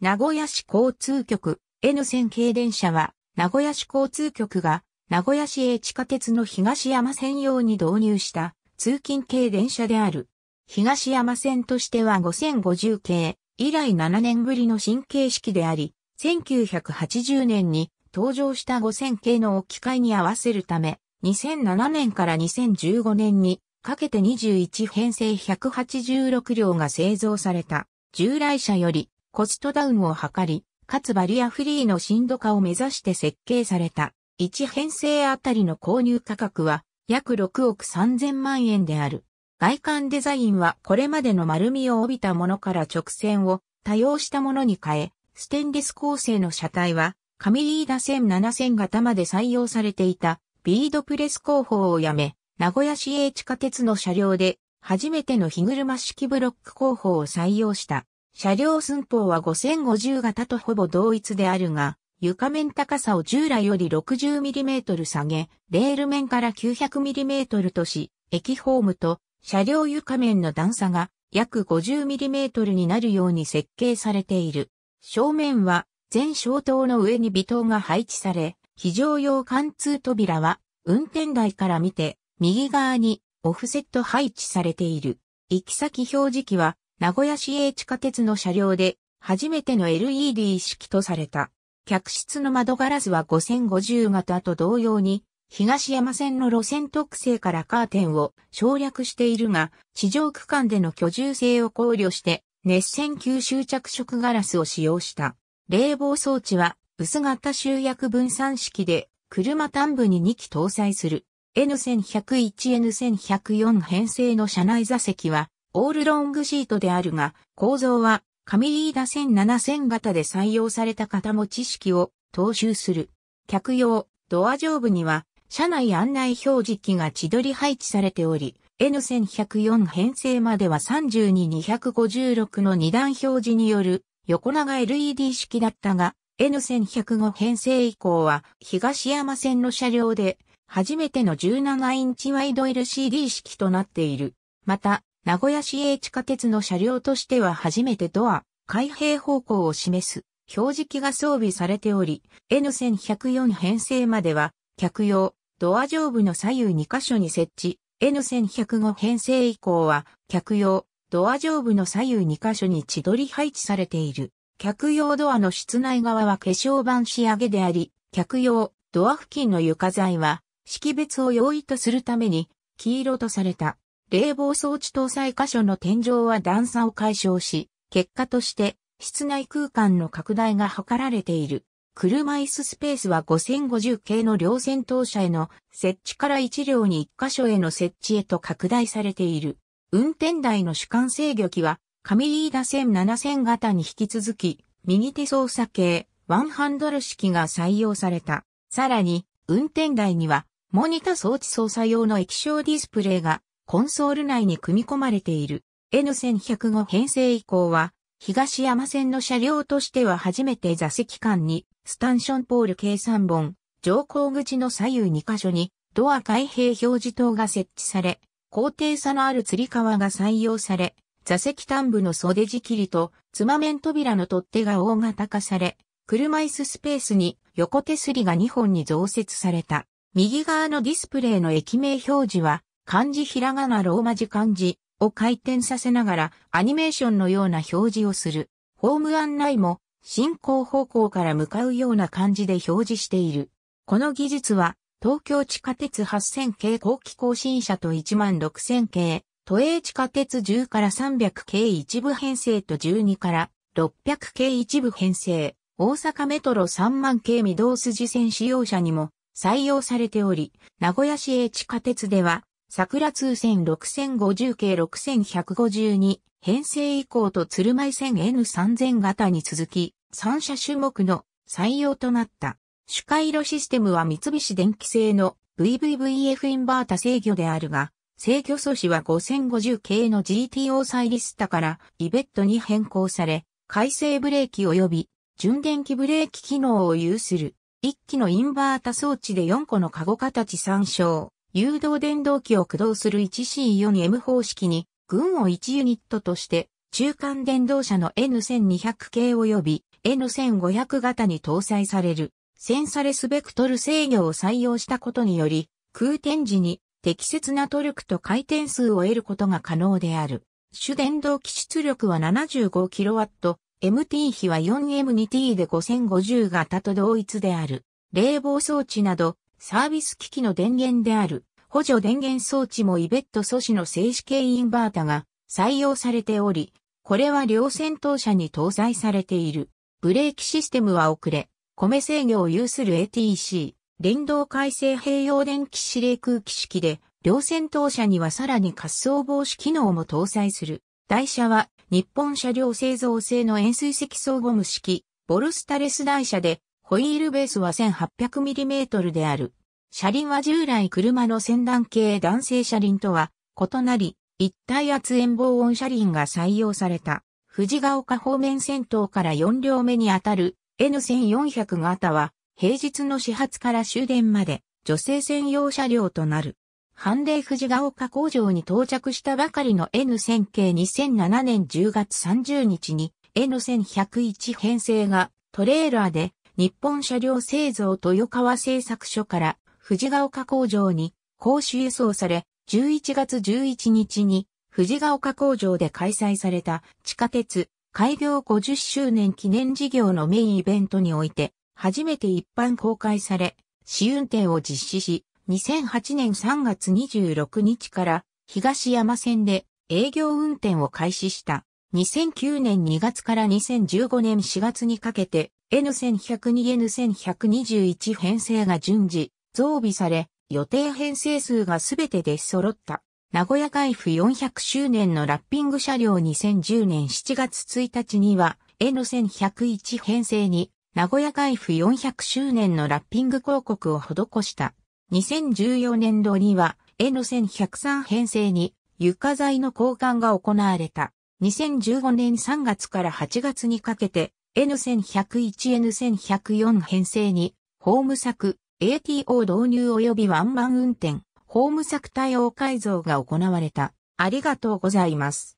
名古屋市交通局 n 線系電車は、名古屋市交通局が、名古屋市営地下鉄の東山線用に導入した通勤系電車である。東山線としては5050系以来7年ぶりの新形式であり、1980年に登場した5000系の置き換えに合わせるため、2007年から2015年にかけて21編成186両が製造された従来車よりコストダウンを図り、かつバリアフリーの深度化を目指して設計された。1編成あたりの購入価格は約6億3000万円である。外観デザインはこれまでの丸みを帯びたものから直線を多用したものに変え、ステンレス構成の車体は、上飯田ー7000型まで採用されていたビードプレス工法をやめ、名古屋市営地下鉄の車両で初めての日車式ブロック工法を採用した。車両寸法は5050型とほぼ同一であるが、床面高さを従来より 60mm 下げ、レール面から 900mm とし、駅ホームと車両床面の段差が約 50mm になるように設計されている。正面は全消灯の上に微灯が配置され、非常用貫通扉は運転台から見て右側にオフセット配置されている。行き先表示器は名古屋市営地下鉄の車両で、初めての LED 式とされた。客室の窓ガラスは5050型と同様に、東山線の路線特性からカーテンを省略しているが、地上区間での居住性を考慮して、熱線吸収着色ガラスを使用した。冷房装置は薄型集約分散式で、車端部に2機搭載する。N1101、N1104 編成の車内座席は、オールロングシートであるが、構造は、上飯ー線7000型で採用された方も知識を踏襲する。客用、ドア上部には、車内案内表示機が千鳥り配置されており、N1104 編成までは32256の2段表示による横長 LED 式だったが、N1105 編成以降は東山線の車両で初めての17インチワイド LCD 式となっている。また、名古屋市営地下鉄の車両としては初めてドア、開閉方向を示す表示器が装備されており、N1104 編成までは、客用、ドア上部の左右2箇所に設置、N1105 編成以降は、客用、ドア上部の左右2箇所に千鳥配置されている。客用ドアの室内側は化粧板仕上げであり、客用、ドア付近の床材は、識別を容易とするために、黄色とされた。冷房装置搭載箇所の天井は段差を解消し、結果として室内空間の拡大が図られている。車椅子スペースは5050系の両線当車への設置から1両に1箇所への設置へと拡大されている。運転台の主観制御機は、上飯田線7000型に引き続き、右手操作系、ワンハンドル式が採用された。さらに、運転台には、モニタ装置操作用の液晶ディスプレイがコンソール内に組み込まれている N1105 編成以降は、東山線の車両としては初めて座席間に、スタンションポール計3本、乗降口の左右2箇所に、ドア開閉表示灯が設置され、高低差のある吊り革が採用され、座席端部の袖仕切りと、つま面扉の取っ手が大型化され、車椅子スペースに横手すりが2本に増設された。右側のディスプレイの駅名表示は、漢字ひらがなローマ字漢字を回転させながらアニメーションのような表示をする。ホーム案内も進行方向から向かうような感じで表示している。この技術は東京地下鉄8000系後期更新車と16000系、都営地下鉄10から300系一部編成と12から600系一部編成、大阪メトロ3万系御堂筋線使用車にも採用されており、名古屋市営地下鉄では桜通線6050系6152、編成以降と鶴舞線 N3000 型に続き、3車種目の採用となった。主回路システムは三菱電機製の VVVF インバータ制御であるが、制御素子は5050系の GTO サイリスタからイベットに変更され、回生ブレーキ及び純電気ブレーキ機能を有する。1機のインバータ装置で4個のカゴ形参照。誘導電動機を駆動する 1C4M 方式に、群を1ユニットとして、中間電動車の N1200 系及び N1500 型に搭載される、センサレスベクトル制御を採用したことにより、空転時に適切なトルクと回転数を得ることが可能である。主電動機出力は 75kW、MT 比は 4M2T で5050型と同一である。冷房装置など、サービス機器の電源である補助電源装置もイベット素子の静止系インバータが採用されており、これは両戦闘車に搭載されている。ブレーキシステムは遅れ、米制御を有する ATC、連動回生併用電気指令空気式で、両戦闘車にはさらに滑走防止機能も搭載する。台車は日本車両製造製の円錐積層ゴム式、ボルスタレス台車で、ホイールベースは 1800mm である。車輪は従来車の先端系男性車輪とは異なり、一体圧延防音車輪が採用された。藤ヶ丘方面先頭から4両目にあたる N1400 型は平日の始発から終電まで女性専用車両となる。ハンデイ藤ヶ丘工場に到着したばかりの N1000 系2007年10月30日に N1101 編成がトレーラーで日本車両製造豊川製作所から藤ヶ丘工場に公衆輸送され、11月11日に藤ヶ丘工場で開催された地下鉄開業50周年記念事業のメインイベントにおいて、初めて一般公開され、試運転を実施し、2008年3月26日から東山線で営業運転を開始した。2009年2月から2015年4月にかけて N1102N1121 編成が順次増備され、予定編成数がすべて出揃った。名古屋海府400周年のラッピング車両2010年7月1日には N1101 編成に名古屋海府400周年のラッピング広告を施した。2014年度には N1103 編成に床材の交換が行われた。2015年3月から8月にかけて N1101N1104 編成に、ホーム策、ATO 導入及びワンマン運転、ホーム策対応改造が行われた。ありがとうございます。